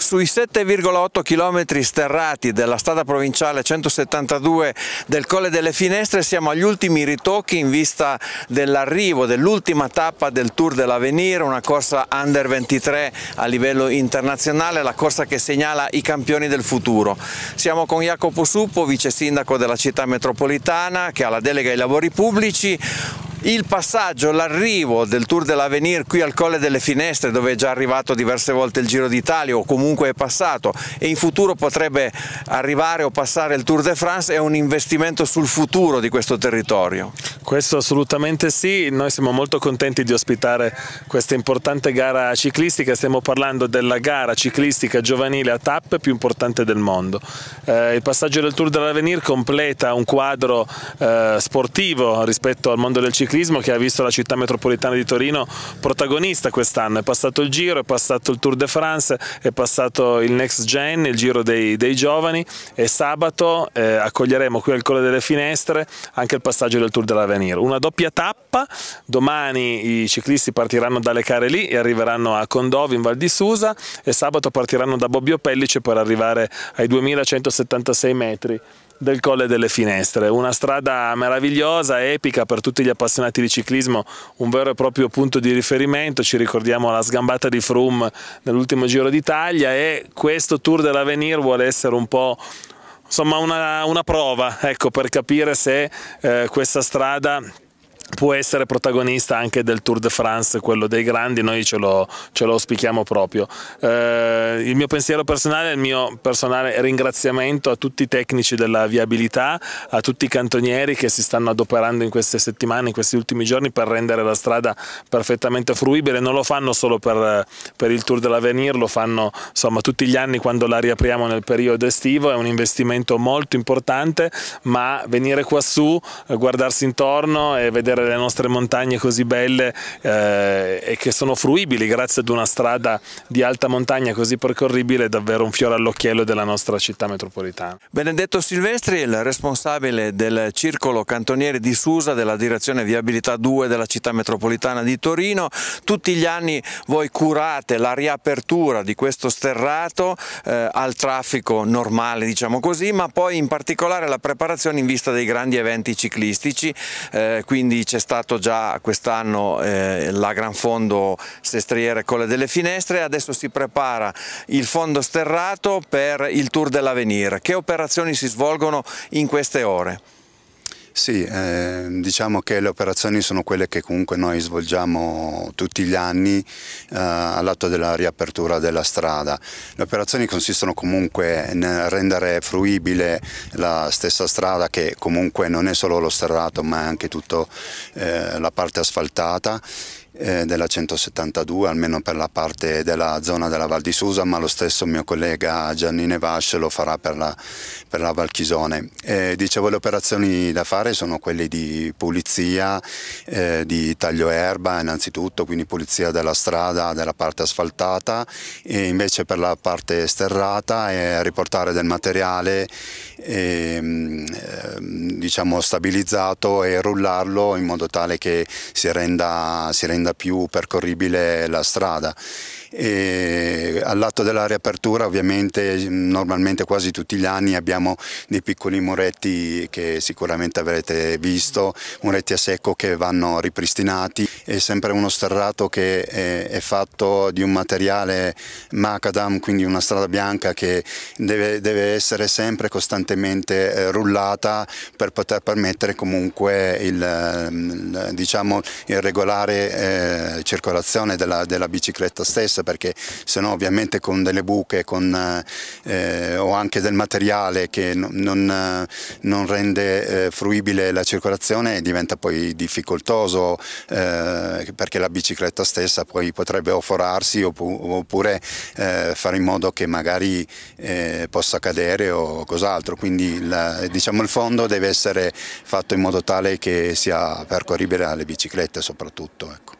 sui 7,8 km sterrati della strada provinciale 172 del Colle delle Finestre siamo agli ultimi ritocchi in vista dell'arrivo dell'ultima tappa del Tour dell'Avenir, una corsa under 23 a livello internazionale, la corsa che segnala i campioni del futuro. Siamo con Jacopo Suppo, vice sindaco della città metropolitana che ha la delega ai lavori pubblici, il passaggio, l'arrivo del Tour dell'Avenir qui al Colle delle Finestre dove è già arrivato diverse volte il Giro d'Italia o comunque è passato e in futuro potrebbe arrivare o passare il Tour de France è un investimento sul futuro di questo territorio. Questo assolutamente sì, noi siamo molto contenti di ospitare questa importante gara ciclistica, stiamo parlando della gara ciclistica giovanile a tappe più importante del mondo. Eh, il passaggio del Tour dell'Avenir completa un quadro eh, sportivo rispetto al mondo del ciclismo ciclismo che ha visto la città metropolitana di Torino protagonista quest'anno, è passato il Giro, è passato il Tour de France, è passato il Next Gen, il Giro dei, dei Giovani e sabato eh, accoglieremo qui al Colle delle Finestre anche il passaggio del Tour dell'Avenir. Una doppia tappa, domani i ciclisti partiranno dalle care lì e arriveranno a Condovi in Val di Susa e sabato partiranno da Bobbio Pellice per arrivare ai 2176 metri del Colle delle Finestre, una strada meravigliosa, epica per tutti gli appassionati di ciclismo, un vero e proprio punto di riferimento, ci ricordiamo la sgambata di Froome nell'ultimo Giro d'Italia e questo Tour dell'Avenir vuole essere un po' insomma una, una prova ecco, per capire se eh, questa strada può essere protagonista anche del Tour de France, quello dei grandi, noi ce lo, ce lo auspichiamo proprio. Eh, il mio pensiero personale è il mio personale ringraziamento a tutti i tecnici della viabilità, a tutti i cantonieri che si stanno adoperando in queste settimane, in questi ultimi giorni per rendere la strada perfettamente fruibile, non lo fanno solo per, per il Tour dell'Avenir, lo fanno insomma, tutti gli anni quando la riapriamo nel periodo estivo, è un investimento molto importante, ma venire quassù, eh, guardarsi intorno e vedere nostre, le nostre montagne così belle eh, e che sono fruibili grazie ad una strada di alta montagna così percorribile è davvero un fiore all'occhiello della nostra città metropolitana. Benedetto Silvestri, il responsabile del circolo cantoniere di Susa della direzione viabilità 2 della città metropolitana di Torino, tutti gli anni voi curate la riapertura di questo sterrato eh, al traffico normale diciamo così ma poi in particolare la preparazione in vista dei grandi eventi ciclistici eh, quindi c'è stato già quest'anno eh, la Gran Fondo Sestriere Colle delle Finestre, e adesso si prepara il Fondo Sterrato per il Tour dell'Avenir. Che operazioni si svolgono in queste ore? Sì, eh, diciamo che le operazioni sono quelle che comunque noi svolgiamo tutti gli anni eh, all'atto della riapertura della strada. Le operazioni consistono comunque nel rendere fruibile la stessa strada che comunque non è solo lo sterrato ma è anche tutta eh, la parte asfaltata eh, della 172, almeno per la parte della zona della Val di Susa, ma lo stesso mio collega Gianni Nevash lo farà per la, per la Val Chisone. Eh, dicevo, le operazioni da fare sono quelle di pulizia, eh, di taglio erba innanzitutto, quindi pulizia della strada, della parte asfaltata e invece per la parte sterrata è eh, riportare del materiale ehm, ehm, diciamo stabilizzato e rullarlo in modo tale che si renda, si renda renda più percorribile la strada. E all'atto della riapertura ovviamente normalmente quasi tutti gli anni abbiamo dei piccoli muretti che sicuramente avrete visto, muretti a secco che vanno ripristinati è sempre uno sterrato che è, fatto di un materiale macadam, quindi una strada bianca che deve, deve essere sempre costantemente eh, rullata per poter permettere comunque il, mm, diciamo, il regolare eh, eh, circolazione della, della, bicicletta stessa perché se no ovviamente con delle buche con, eh, o anche del materiale che non, eh, non rende eh, fruibile la circolazione diventa poi difficoltoso eh, perché la bicicletta stessa poi potrebbe oforarsi forarsi oppure fare in modo che magari possa cadere o cos'altro quindi la, diciamo il fondo deve essere fatto in modo tale che sia percorribile alle biciclette soprattutto. Ecco.